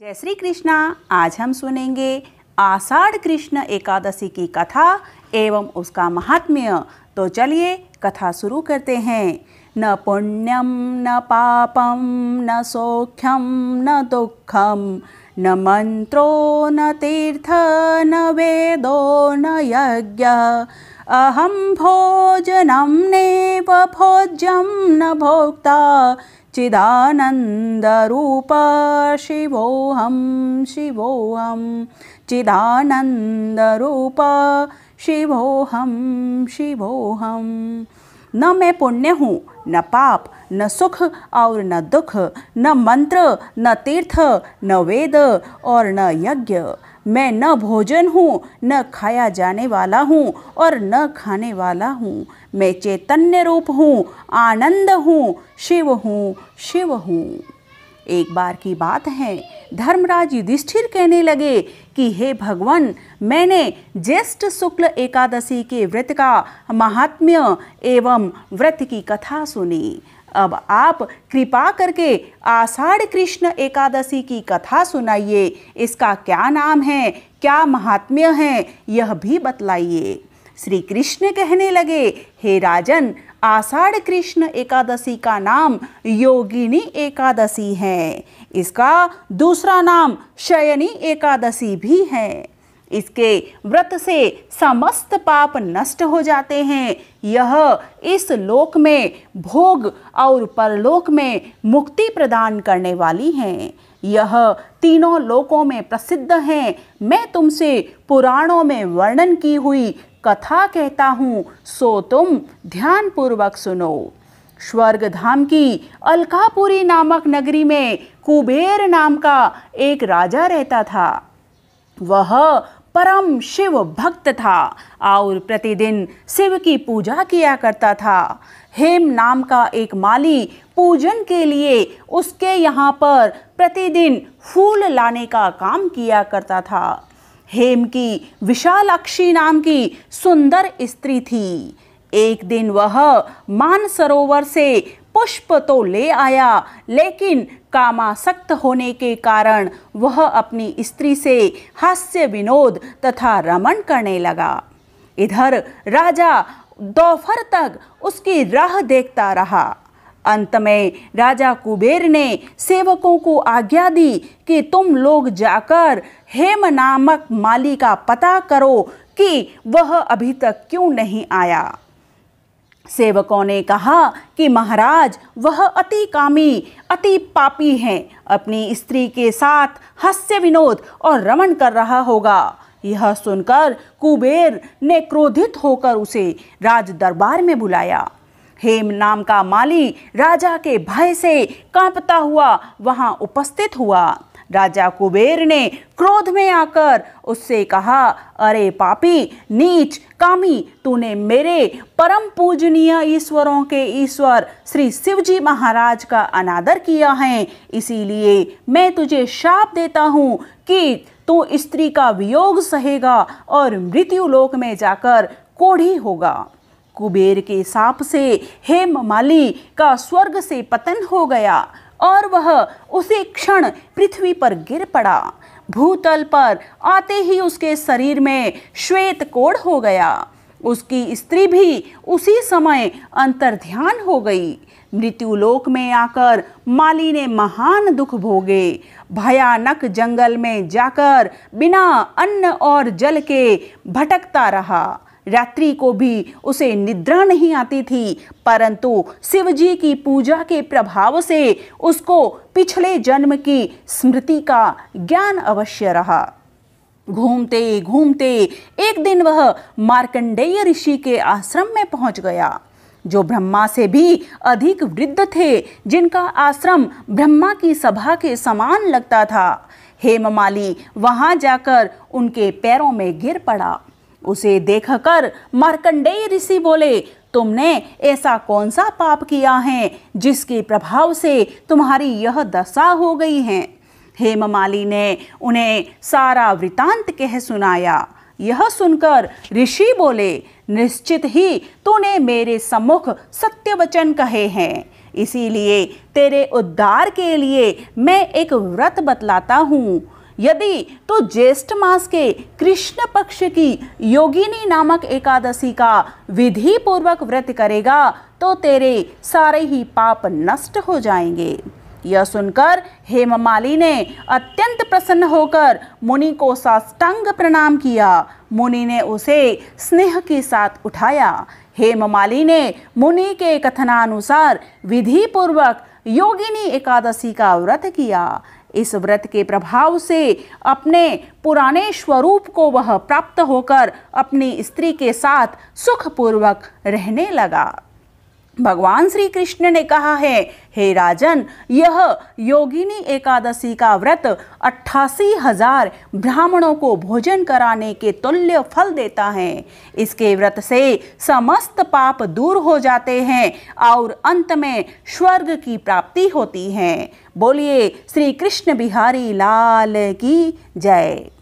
जय श्री कृष्णा आज हम सुनेंगे आषाढ़ कृष्ण एकादशी की कथा एवं उसका महात्म्य तो चलिए कथा शुरू करते हैं न पुण्यम न पापम न सौख्यम न दुखम न मंत्रो न तीर्थ न वेदो न यज्ञ अहम भोजनम ने भोज्यम न भोक्ता चिदानन्दरूप शिवोऽहं शिवोऽहं चिदानन्दरूप शिवोऽहं शिवोऽहम् न मैं पुण्य हूँ न पाप न सुख और न दुख न मंत्र न तीर्थ न वेद और न यज्ञ मैं न भोजन हूँ न खाया जाने वाला हूँ और न खाने वाला हूँ मैं चैतन्य रूप हूँ आनंद हूँ शिव हूँ शिव हूँ एक बार की बात है धर्मराज युधिष्ठिर कहने लगे कि हे भगवान मैंने ज्येष्ठ शुक्ल एकादशी के व्रत का महात्म्य एवं व्रत की कथा सुनी अब आप कृपा करके आषाढ़ कृष्ण एकादशी की कथा सुनाइए इसका क्या नाम है क्या महात्म्य है यह भी बतलाइए श्री कृष्ण कहने लगे हे राजन आषाढ़ कृष्ण एकादशी का नाम योगिनी एकादशी है इसका दूसरा नाम शयनी एकादशी भी है इसके व्रत से समस्त पाप नष्ट हो जाते हैं यह इस लोक में भोग और परलोक में मुक्ति प्रदान करने वाली हैं यह तीनों लोकों में प्रसिद्ध हैं मैं तुमसे पुराणों में वर्णन की हुई कथा कहता हूँ सो तुम ध्यानपूर्वक सुनो स्वर्गधाम की अलकापुरी नामक नगरी में कुबेर नाम का एक राजा रहता था वह परम शिव भक्त था और प्रतिदिन शिव की पूजा किया करता था हेम नाम का एक माली पूजन के लिए उसके यहाँ पर प्रतिदिन फूल लाने का काम किया करता था हेम की विशालाक्षी नाम की सुंदर स्त्री थी एक दिन वह मानसरोवर से पुष्प तो ले आया लेकिन कामासक्त होने के कारण वह अपनी स्त्री से हास्य विनोद तथा रमन करने लगा इधर राजा दोपहर तक उसकी राह देखता रहा अंत में राजा कुबेर ने सेवकों को आज्ञा दी कि तुम लोग जाकर हेम नामक माली का पता करो कि वह अभी तक क्यों नहीं आया सेवकों ने कहा कि महाराज वह अति कामी अति पापी हैं अपनी स्त्री के साथ हास्य विनोद और रमन कर रहा होगा यह सुनकर कुबेर ने क्रोधित होकर उसे राज दरबार में बुलाया हेम नाम का माली राजा के भय से कांपता हुआ वहां उपस्थित हुआ राजा कुबेर ने क्रोध में आकर उससे कहा अरे पापी नीच कामी तूने मेरे परम पूजनीय ईश्वरों के ईश्वर श्री शिवजी महाराज का अनादर किया है इसीलिए मैं तुझे शाप देता हूँ कि तू स्त्री का वियोग सहेगा और मृत्यु लोक में जाकर कोढ़ी होगा कुबेर के सांप से हेम माली का स्वर्ग से पतन हो गया और वह उसी क्षण पृथ्वी पर गिर पड़ा भूतल पर आते ही उसके शरीर में श्वेत कोड़ हो गया उसकी स्त्री भी उसी समय अंतर ध्यान हो गई मृत्युलोक में आकर माली ने महान दुख भोगे भयानक जंगल में जाकर बिना अन्न और जल के भटकता रहा रात्रि को भी उसे निद्रा नहीं आती थी परंतु शिव जी की पूजा के प्रभाव से उसको पिछले जन्म की स्मृति का ज्ञान अवश्य रहा घूमते घूमते एक दिन वह मार्कंडेय ऋषि के आश्रम में पहुंच गया जो ब्रह्मा से भी अधिक वृद्ध थे जिनका आश्रम ब्रह्मा की सभा के समान लगता था हेममाली वहां जाकर उनके पैरों में गिर पड़ा उसे देखकर मार्कंडेय ऋषि बोले तुमने ऐसा कौन सा पाप किया है जिसके प्रभाव से तुम्हारी यह दशा हो गई है हेममाली ने उन्हें सारा वृतांत कह सुनाया यह सुनकर ऋषि बोले निश्चित ही तूने मेरे सम्मुख सत्य वचन कहे हैं इसीलिए तेरे उद्धार के लिए मैं एक व्रत बतलाता हूँ यदि तो ज्येष्ठ मास के कृष्ण पक्ष की योगिनी नामक एकादशी का विधि पूर्वक व्रत करेगा तो तेरे सारे ही पाप नष्ट हो जाएंगे यह सुनकर हेममाली ने अत्यंत प्रसन्न होकर मुनि को साष्टांग प्रणाम किया मुनि ने उसे स्नेह के साथ उठाया हेममाली ने मुनि के कथनानुसार विधि पूर्वक योगिनी एकादशी का व्रत किया इस व्रत के प्रभाव से अपने पुराने स्वरूप को वह प्राप्त होकर अपनी स्त्री के साथ सुखपूर्वक रहने लगा भगवान श्री कृष्ण ने कहा है हे राजन यह योगिनी एकादशी का व्रत अट्ठासी हजार ब्राह्मणों को भोजन कराने के तुल्य फल देता है इसके व्रत से समस्त पाप दूर हो जाते हैं और अंत में स्वर्ग की प्राप्ति होती है बोलिए श्री कृष्ण बिहारी लाल की जय